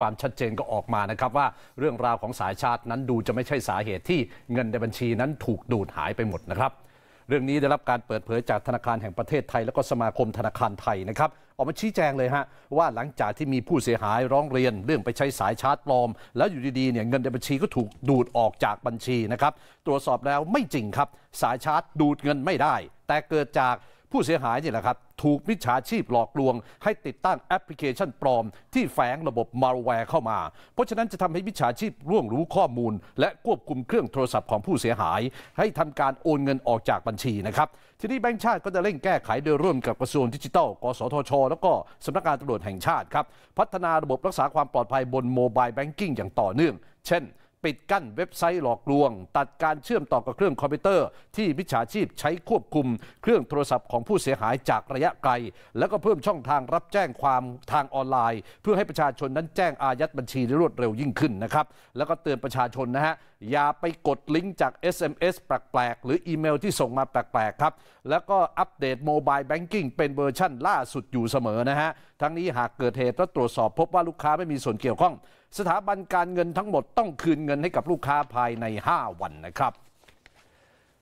ความชัดเจนก็ออกมานะครับว่าเรื่องราวของสายชาร์นั้นดูจะไม่ใช่สาเหตุที่เงินในบัญชีนั้นถูกดูดหายไปหมดนะครับ เรื่องนี้ได้รับการเปิดเผยจากธนาคารแห่งประเทศไทย และก็สมาคมธนาคารไทยนะครับออกมาชี้แจงเลยฮะว่าหลังจากที่มีผู้เสียหายร้องเรียน เรื่องไปใช้สายชาร์จปลอมแล้วอยู่ดีๆเนี่ยเงินในบัญชีก็ถูกดูดออกจากบัญชีนะครับตรวจสอบแล้วไม่จริงครับสายชาร์จดูดเงินไม่ได้ แต่เกิดจากผู้เสียหายนี่แหละครับถูกมิจฉาชีพหลอกลวง ให้ติดตั้งแอปพลิเคชันปลอม ที่แฝงระบบมาร์แวร์เข้ามา เพราะฉะนั้นจะทำให้มิจฉาชีพร่วงรู้ข้อมูล และควบคุมเครื่องโทรศัพท์ของผู้เสียหาย ให้ทำการโอนเงินออกจากบัญชีนะครับ ทีนี้แบงก์ชาติก็จะเร่งแก้ไขโดยร่วมกับกระทรวงดิจิทัลกสทช แล้วก็สำนักงานตำรวจแห่งชาติครับพัฒนาระบบรักษาความปลอดภัยบนโมบายแบงกิ้งอย่างต่อเนื่องเช่นปิดกั้นเว็บไซต์หลอกลวงตัดการเชื่อมต่อกับเครื่องคอมพิวเตอร์ ที่มิจฉาชีพใช้ควบคุม เครื่องโทรศัพท์ของผู้เสียหายจากระยะไกลแล้วก็เพิ่มช่องทางรับแจ้งความทางออนไลน์ เพื่อให้ประชาชนนั้นแจ้งอายัดบัญชีได้รวดเร็วยิ่งขึ้นนะครับ แล้วก็เตือนประชาชนนะฮะอย่าไปกดลิงก์จาก SMS แปลก ๆ หรืออีเมลที่ส่งมาแปลก ๆ ครับ แล้วก็อัปเดตโมบายแบงกิ้งเป็นเวอร์ชั่นล่าสุดอยู่เสมอนะฮะ ทั้งนี้หากเกิดเหตุและตรวจสอบพบว่าลูกค้าไม่มีส่วนเกี่ยวข้อง สถาบันการเงินทั้งหมดต้องคืนเงินให้กับลูกค้าภายใน 5 วันนะครับ